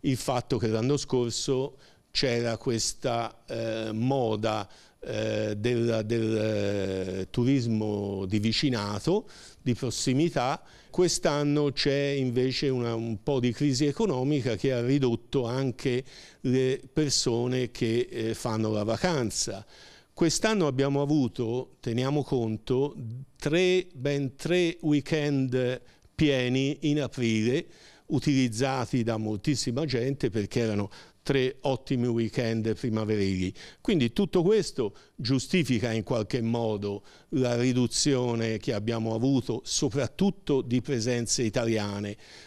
il fatto che l'anno scorso c'era questa eh, moda eh, del, del eh, turismo di vicinato, di prossimità. Quest'anno c'è invece una, un po' di crisi economica che ha ridotto anche le persone che eh, fanno la vacanza. Quest'anno abbiamo avuto, teniamo conto, tre, ben tre weekend pieni in aprile, utilizzati da moltissima gente perché erano tre ottimi weekend primaverili. Quindi tutto questo giustifica in qualche modo la riduzione che abbiamo avuto soprattutto di presenze italiane.